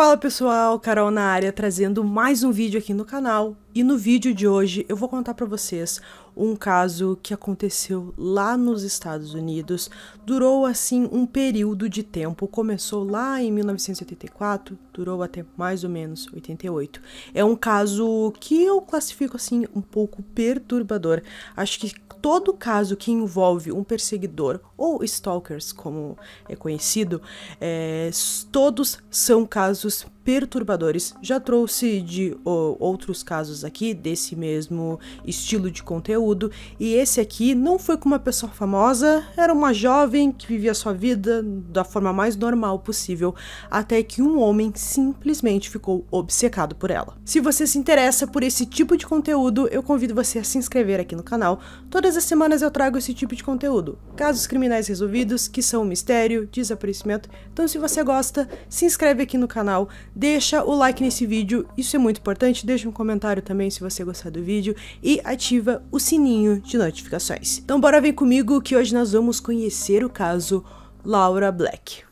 Fala pessoal, Carol na área trazendo mais um vídeo aqui no canal e no vídeo de hoje eu vou contar para vocês um caso que aconteceu lá nos Estados Unidos. Durou assim um período de tempo, começou lá em 1984, durou até mais ou menos 88. É um caso que eu classifico assim um pouco perturbador. Acho que todo caso que envolve um perseguidor ou stalkers, como é conhecido, é, todos são casos perturbadores. Já trouxe de oh, outros casos aqui desse mesmo estilo de conteúdo, e esse aqui não foi com uma pessoa famosa, era uma jovem que vivia sua vida da forma mais normal possível, até que um homem simplesmente ficou obcecado por ela. Se você se interessa por esse tipo de conteúdo, eu convido você a se inscrever aqui no canal. Todas as semanas eu trago esse tipo de conteúdo, casos criminais resolvidos que são mistério, desaparecimento. Então se você gosta, se inscreve aqui no canal deixa o like nesse vídeo, isso é muito importante, deixa um comentário também se você gostar do vídeo e ativa o sininho de notificações. Então bora vem comigo que hoje nós vamos conhecer o caso Laura Black.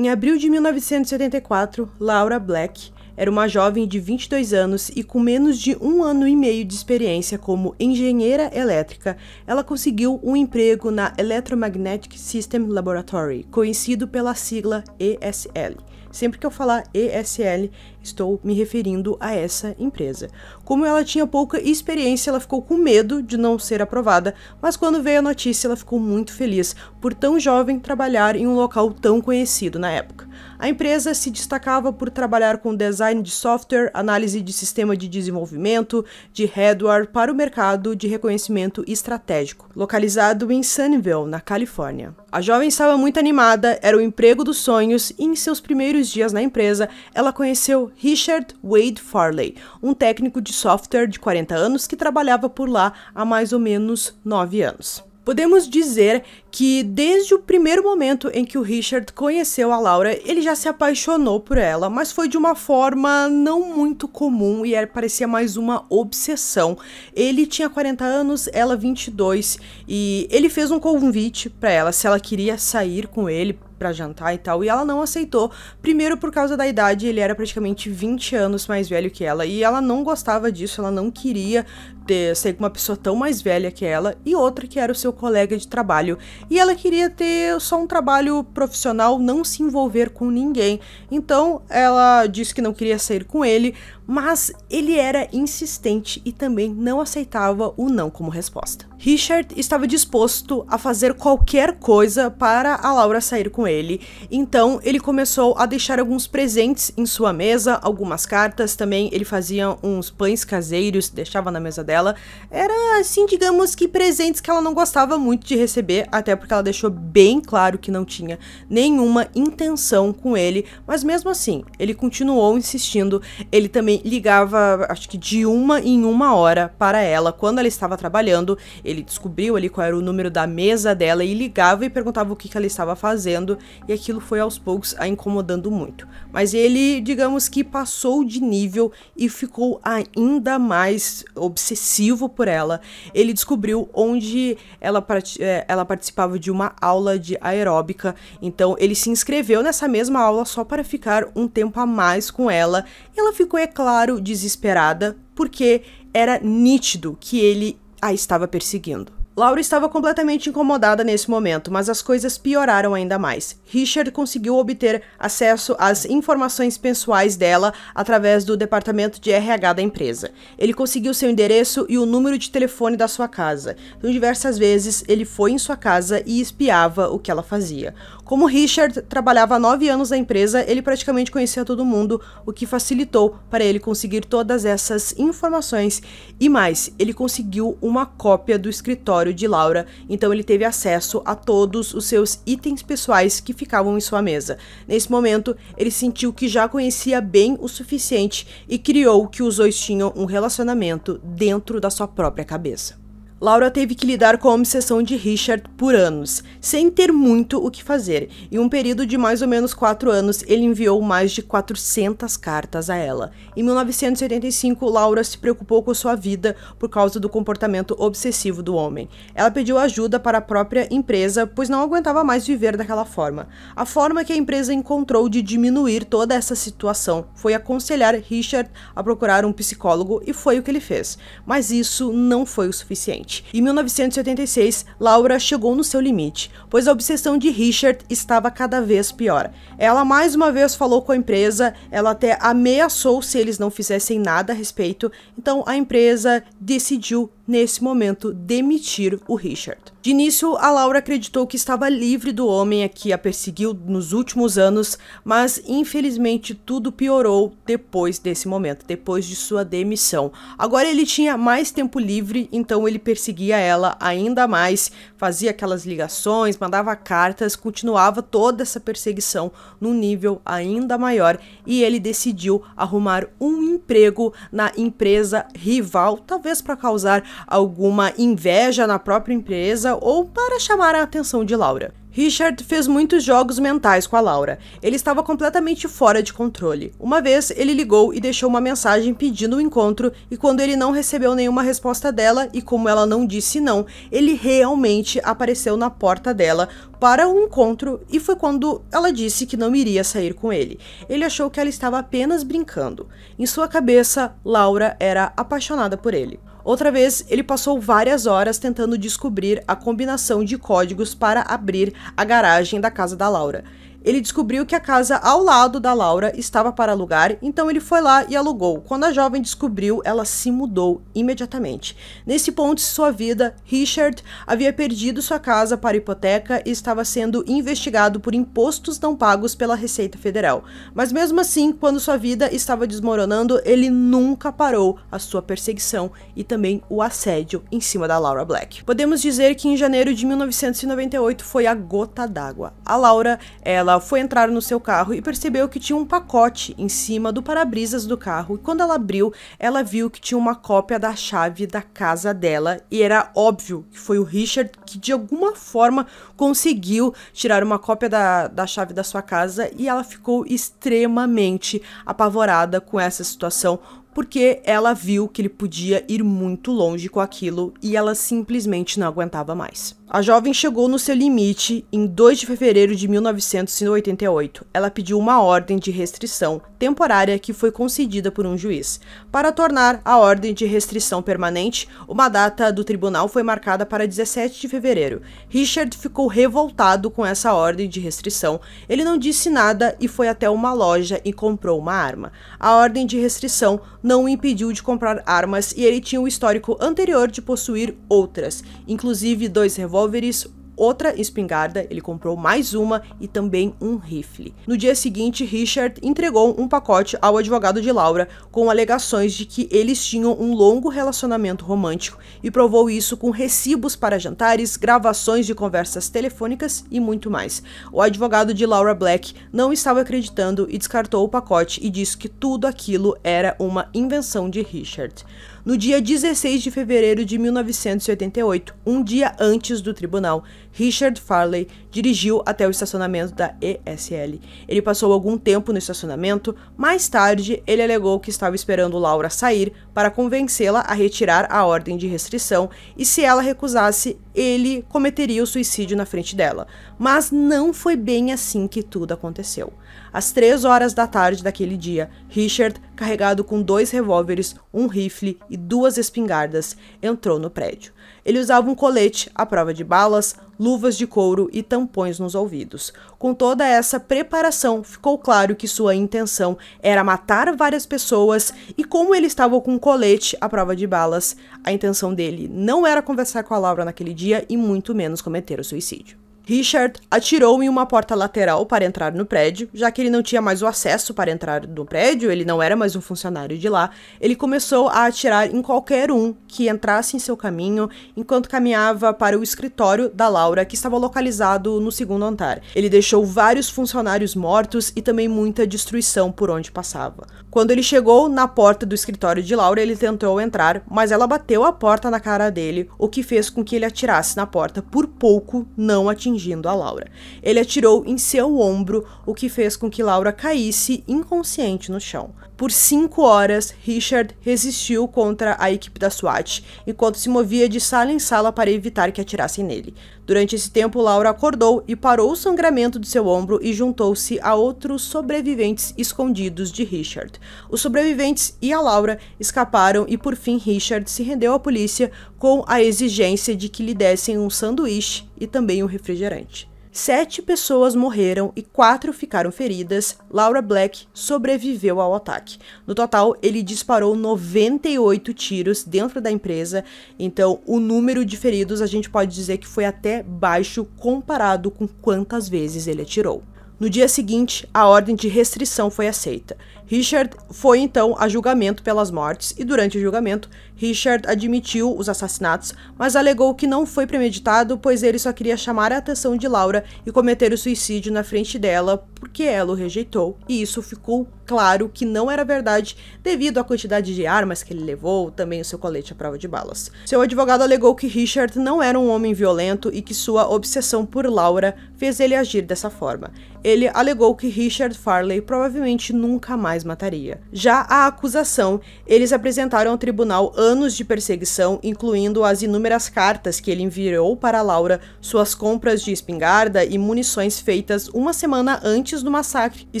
Em abril de 1974, Laura Black era uma jovem de 22 anos e com menos de um ano e meio de experiência como engenheira elétrica, ela conseguiu um emprego na Electromagnetic System Laboratory, conhecido pela sigla ESL. Sempre que eu falar ESL, Estou me referindo a essa empresa. Como ela tinha pouca experiência, ela ficou com medo de não ser aprovada, mas quando veio a notícia, ela ficou muito feliz por tão jovem trabalhar em um local tão conhecido na época. A empresa se destacava por trabalhar com design de software, análise de sistema de desenvolvimento, de hardware para o mercado de reconhecimento estratégico, localizado em Sunnyvale, na Califórnia. A jovem estava muito animada, era o emprego dos sonhos e em seus primeiros dias na empresa, ela conheceu Richard Wade Farley, um técnico de software de 40 anos que trabalhava por lá há mais ou menos 9 anos. Podemos dizer que desde o primeiro momento em que o Richard conheceu a Laura, ele já se apaixonou por ela, mas foi de uma forma não muito comum e era, parecia mais uma obsessão. Ele tinha 40 anos, ela 22 e ele fez um convite para ela se ela queria sair com ele para jantar e tal, e ela não aceitou. Primeiro por causa da idade, ele era praticamente 20 anos mais velho que ela, e ela não gostava disso, ela não queria ter ser com uma pessoa tão mais velha que ela, e outra que era o seu colega de trabalho e ela queria ter só um trabalho profissional, não se envolver com ninguém. Então ela disse que não queria sair com ele, mas ele era insistente e também não aceitava o não como resposta. Richard estava disposto a fazer qualquer coisa para a Laura sair com ele, então ele começou a deixar alguns presentes em sua mesa, algumas cartas também, ele fazia uns pães caseiros, deixava na mesa dela. Era assim, digamos que presentes que ela não gostava muito de receber, até porque ela deixou bem claro que não tinha nenhuma intenção com ele, mas mesmo assim, ele continuou insistindo, ele também ligava, acho que de uma em uma hora para ela quando ela estava trabalhando. Ele descobriu ali qual era o número da mesa dela e ligava e perguntava o que, que ela estava fazendo. E aquilo foi aos poucos a incomodando muito. Mas ele, digamos que passou de nível e ficou ainda mais obsessivo por ela. Ele descobriu onde ela, é, ela participava de uma aula de aeróbica. Então ele se inscreveu nessa mesma aula só para ficar um tempo a mais com ela. E ela ficou, é claro, claro, desesperada, porque era nítido que ele a estava perseguindo. Laura estava completamente incomodada nesse momento, mas as coisas pioraram ainda mais. Richard conseguiu obter acesso às informações pessoais dela através do departamento de RH da empresa. Ele conseguiu seu endereço e o número de telefone da sua casa. Então, diversas vezes ele foi em sua casa e espiava o que ela fazia. Como Richard trabalhava há nove anos na empresa, ele praticamente conhecia todo mundo, o que facilitou para ele conseguir todas essas informações. E mais, ele conseguiu uma cópia do escritório escritório de Laura, então ele teve acesso a todos os seus itens pessoais que ficavam em sua mesa. Nesse momento, ele sentiu que já conhecia bem o suficiente e criou que os dois tinham um relacionamento dentro da sua própria cabeça. Laura teve que lidar com a obsessão de Richard por anos, sem ter muito o que fazer. Em um período de mais ou menos quatro anos, ele enviou mais de 400 cartas a ela. Em 1985, Laura se preocupou com sua vida por causa do comportamento obsessivo do homem. Ela pediu ajuda para a própria empresa, pois não aguentava mais viver daquela forma. A forma que a empresa encontrou de diminuir toda essa situação foi aconselhar Richard a procurar um psicólogo e foi o que ele fez. Mas isso não foi o suficiente. Em 1986, Laura chegou no seu limite, pois a obsessão de Richard estava cada vez pior. Ela mais uma vez falou com a empresa, ela até ameaçou se eles não fizessem nada a respeito, então a empresa decidiu nesse momento, demitir o Richard. De início, a Laura acreditou que estava livre do homem a que a perseguiu nos últimos anos, mas infelizmente tudo piorou depois desse momento, depois de sua demissão. Agora ele tinha mais tempo livre, então ele perseguia ela ainda mais, fazia aquelas ligações, mandava cartas, continuava toda essa perseguição num nível ainda maior e ele decidiu arrumar um emprego na empresa rival, talvez para causar alguma inveja na própria empresa ou para chamar a atenção de Laura. Richard fez muitos jogos mentais com a Laura. Ele estava completamente fora de controle. Uma vez, ele ligou e deixou uma mensagem pedindo o um encontro, e quando ele não recebeu nenhuma resposta dela e como ela não disse não, ele realmente apareceu na porta dela para o um encontro e foi quando ela disse que não iria sair com ele. Ele achou que ela estava apenas brincando. Em sua cabeça, Laura era apaixonada por ele. Outra vez, ele passou várias horas tentando descobrir a combinação de códigos para abrir a garagem da casa da Laura. Ele descobriu que a casa ao lado da Laura estava para alugar, então ele foi lá e alugou. Quando a jovem descobriu, ela se mudou imediatamente. Nesse ponto de sua vida, Richard havia perdido sua casa para hipoteca e estava sendo investigado por impostos não pagos pela Receita Federal. Mas mesmo assim, quando sua vida estava desmoronando, ele nunca parou a sua perseguição e também o assédio em cima da Laura Black. Podemos dizer que em janeiro de 1998 foi a gota d'água. A Laura, ela foi entrar no seu carro e percebeu que tinha um pacote em cima do para-brisas do carro. E quando ela abriu, ela viu que tinha uma cópia da chave da casa dela. E era óbvio que foi o Richard que, de alguma forma, conseguiu tirar uma cópia da, da chave da sua casa. E ela ficou extremamente apavorada com essa situação, porque ela viu que ele podia ir muito longe com aquilo e ela simplesmente não aguentava mais. A jovem chegou no seu limite em 2 de fevereiro de 1988. Ela pediu uma ordem de restrição temporária que foi concedida por um juiz. Para tornar a ordem de restrição permanente, uma data do tribunal foi marcada para 17 de fevereiro. Richard ficou revoltado com essa ordem de restrição. Ele não disse nada e foi até uma loja e comprou uma arma. A ordem de restrição não o impediu de comprar armas e ele tinha um histórico anterior de possuir outras, inclusive dois revólveres revólveres, outra espingarda, ele comprou mais uma e também um rifle. No dia seguinte, Richard entregou um pacote ao advogado de Laura com alegações de que eles tinham um longo relacionamento romântico e provou isso com recibos para jantares, gravações de conversas telefônicas e muito mais. O advogado de Laura Black não estava acreditando e descartou o pacote e disse que tudo aquilo era uma invenção de Richard no dia 16 de fevereiro de 1988, um dia antes do tribunal, Richard Farley dirigiu até o estacionamento da ESL. Ele passou algum tempo no estacionamento, mais tarde, ele alegou que estava esperando Laura sair para convencê-la a retirar a ordem de restrição e se ela recusasse, ele cometeria o suicídio na frente dela. Mas não foi bem assim que tudo aconteceu. Às três horas da tarde daquele dia, Richard, carregado com dois revólveres, um rifle e duas espingardas, entrou no prédio. Ele usava um colete à prova de balas, luvas de couro e tampões nos ouvidos. Com toda essa preparação, ficou claro que sua intenção era matar várias pessoas e como ele estava com um colete à prova de balas, a intenção dele não era conversar com a Laura naquele dia e muito menos cometer o suicídio. Richard atirou em uma porta lateral para entrar no prédio, já que ele não tinha mais o acesso para entrar no prédio, ele não era mais um funcionário de lá. Ele começou a atirar em qualquer um que entrasse em seu caminho enquanto caminhava para o escritório da Laura, que estava localizado no segundo andar. Ele deixou vários funcionários mortos e também muita destruição por onde passava. Quando ele chegou na porta do escritório de Laura, ele tentou entrar, mas ela bateu a porta na cara dele, o que fez com que ele atirasse na porta por pouco, não atingiu atingindo a Laura. Ele atirou em seu ombro, o que fez com que Laura caísse inconsciente no chão. Por cinco horas, Richard resistiu contra a equipe da SWAT, enquanto se movia de sala em sala para evitar que atirassem nele. Durante esse tempo, Laura acordou e parou o sangramento de seu ombro e juntou-se a outros sobreviventes escondidos de Richard. Os sobreviventes e a Laura escaparam e, por fim, Richard se rendeu à polícia com a exigência de que lhe dessem um sanduíche e também um refrigerante. Sete pessoas morreram e quatro ficaram feridas. Laura Black sobreviveu ao ataque. No total, ele disparou 98 tiros dentro da empresa, então o número de feridos a gente pode dizer que foi até baixo comparado com quantas vezes ele atirou. No dia seguinte, a ordem de restrição foi aceita. Richard foi então a julgamento pelas mortes e durante o julgamento, Richard admitiu os assassinatos, mas alegou que não foi premeditado, pois ele só queria chamar a atenção de Laura e cometer o suicídio na frente dela, porque ela o rejeitou. E isso ficou claro que não era verdade devido à quantidade de armas que ele levou, também o seu colete à prova de balas. Seu advogado alegou que Richard não era um homem violento e que sua obsessão por Laura fez ele agir dessa forma. Ele alegou que Richard Farley provavelmente nunca mais jamais mataria. Já a acusação, eles apresentaram ao tribunal anos de perseguição, incluindo as inúmeras cartas que ele enviou para Laura, suas compras de espingarda e munições feitas uma semana antes do massacre e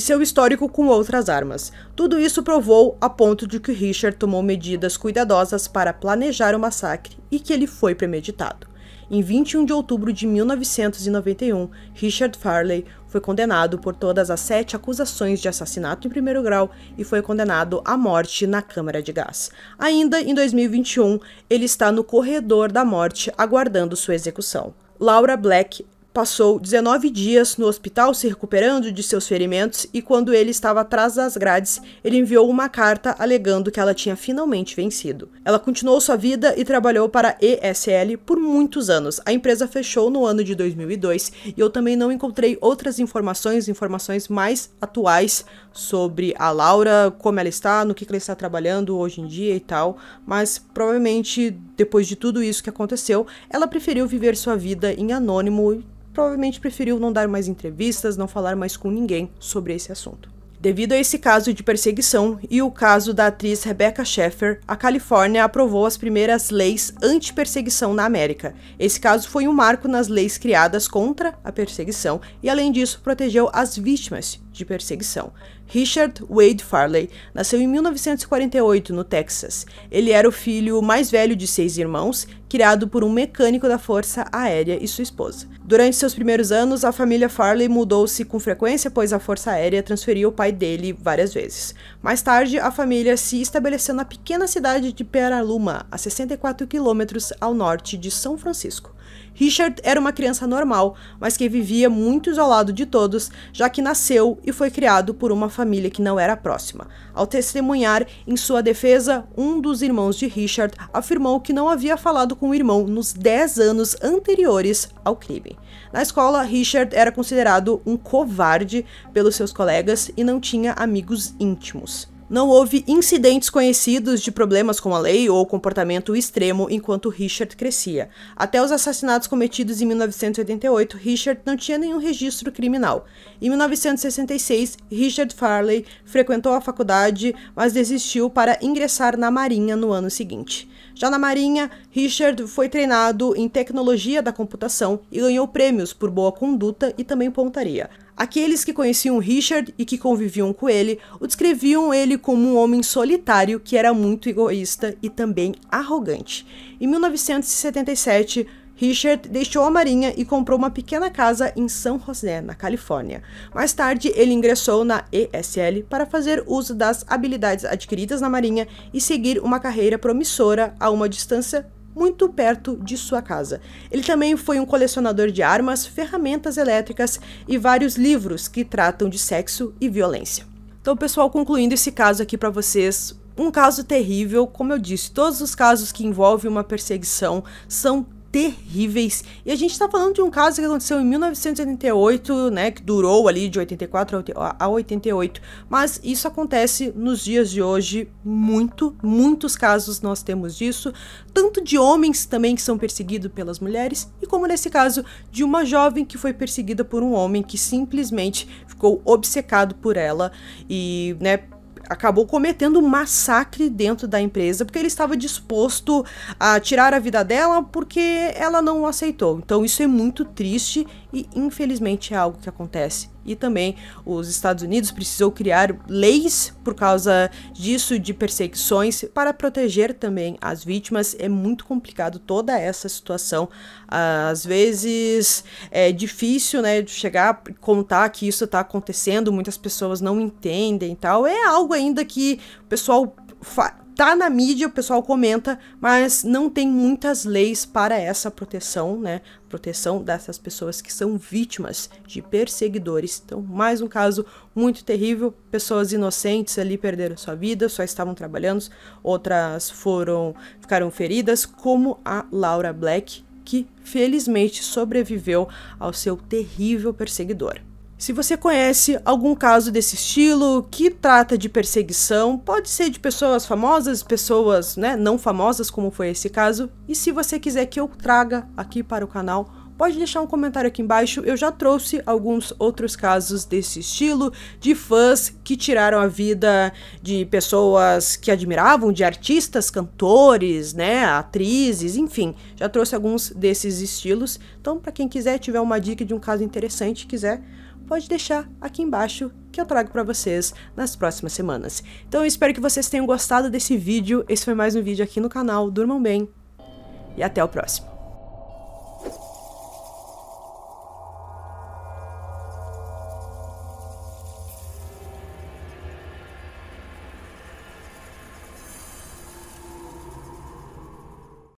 seu histórico com outras armas. Tudo isso provou a ponto de que Richard tomou medidas cuidadosas para planejar o massacre e que ele foi premeditado. Em 21 de outubro de 1991, Richard Farley foi condenado por todas as sete acusações de assassinato em primeiro grau e foi condenado à morte na Câmara de Gás. Ainda em 2021, ele está no corredor da morte aguardando sua execução. Laura Black passou 19 dias no hospital se recuperando de seus ferimentos e quando ele estava atrás das grades, ele enviou uma carta alegando que ela tinha finalmente vencido. Ela continuou sua vida e trabalhou para a ESL por muitos anos. A empresa fechou no ano de 2002 e eu também não encontrei outras informações, informações mais atuais sobre a Laura, como ela está, no que, que ela está trabalhando hoje em dia e tal, mas provavelmente depois de tudo isso que aconteceu, ela preferiu viver sua vida em anônimo provavelmente preferiu não dar mais entrevistas, não falar mais com ninguém sobre esse assunto. Devido a esse caso de perseguição e o caso da atriz Rebecca Sheffer, a Califórnia aprovou as primeiras leis anti-perseguição na América. Esse caso foi um marco nas leis criadas contra a perseguição e, além disso, protegeu as vítimas de perseguição. Richard Wade Farley nasceu em 1948, no Texas. Ele era o filho mais velho de seis irmãos, criado por um mecânico da Força Aérea e sua esposa. Durante seus primeiros anos, a família Farley mudou-se com frequência, pois a Força Aérea transferiu o pai dele várias vezes. Mais tarde, a família se estabeleceu na pequena cidade de Petaluma, a 64 quilômetros ao norte de São Francisco. Richard era uma criança normal, mas que vivia muito isolado de todos, já que nasceu e foi criado por uma família que não era próxima. Ao testemunhar em sua defesa, um dos irmãos de Richard afirmou que não havia falado com o irmão nos 10 anos anteriores ao crime. Na escola, Richard era considerado um covarde pelos seus colegas e não tinha amigos íntimos. Não houve incidentes conhecidos de problemas com a lei ou comportamento extremo enquanto Richard crescia. Até os assassinatos cometidos em 1988, Richard não tinha nenhum registro criminal. Em 1966, Richard Farley frequentou a faculdade, mas desistiu para ingressar na Marinha no ano seguinte. Já na Marinha, Richard foi treinado em tecnologia da computação e ganhou prêmios por boa conduta e também pontaria. Aqueles que conheciam Richard e que conviviam com ele o descreviam ele como um homem solitário que era muito egoísta e também arrogante. Em 1977, Richard deixou a Marinha e comprou uma pequena casa em São José, na Califórnia. Mais tarde, ele ingressou na ESL para fazer uso das habilidades adquiridas na Marinha e seguir uma carreira promissora a uma distância muito perto de sua casa. Ele também foi um colecionador de armas, ferramentas elétricas e vários livros que tratam de sexo e violência. Então, pessoal, concluindo esse caso aqui para vocês, um caso terrível, como eu disse, todos os casos que envolvem uma perseguição são terríveis. E a gente está falando de um caso que aconteceu em 1988, né, que durou ali de 84 a 88, mas isso acontece nos dias de hoje muito, muitos casos nós temos disso, tanto de homens também que são perseguidos pelas mulheres, e como nesse caso de uma jovem que foi perseguida por um homem que simplesmente ficou obcecado por ela e, né, acabou cometendo um massacre dentro da empresa, porque ele estava disposto a tirar a vida dela porque ela não o aceitou. Então isso é muito triste e infelizmente é algo que acontece e também os Estados Unidos precisou criar leis por causa disso de perseguições para proteger também as vítimas. É muito complicado toda essa situação. Às vezes é difícil, né, de chegar e contar que isso está acontecendo, muitas pessoas não entendem e tal. É algo ainda que o pessoal tá na mídia, o pessoal comenta, mas não tem muitas leis para essa proteção, né? Proteção dessas pessoas que são vítimas de perseguidores. Então, mais um caso muito terrível. Pessoas inocentes ali perderam sua vida, só estavam trabalhando, outras foram ficaram feridas, como a Laura Black, que felizmente sobreviveu ao seu terrível perseguidor. Se você conhece algum caso desse estilo que trata de perseguição, pode ser de pessoas famosas, pessoas né, não famosas, como foi esse caso. E se você quiser que eu traga aqui para o canal, pode deixar um comentário aqui embaixo. Eu já trouxe alguns outros casos desse estilo de fãs que tiraram a vida de pessoas que admiravam, de artistas, cantores, né, atrizes, enfim. Já trouxe alguns desses estilos. Então, para quem quiser tiver uma dica de um caso interessante, quiser pode deixar aqui embaixo que eu trago para vocês nas próximas semanas. Então eu espero que vocês tenham gostado desse vídeo. Esse foi mais um vídeo aqui no canal. Durmam bem e até o próximo.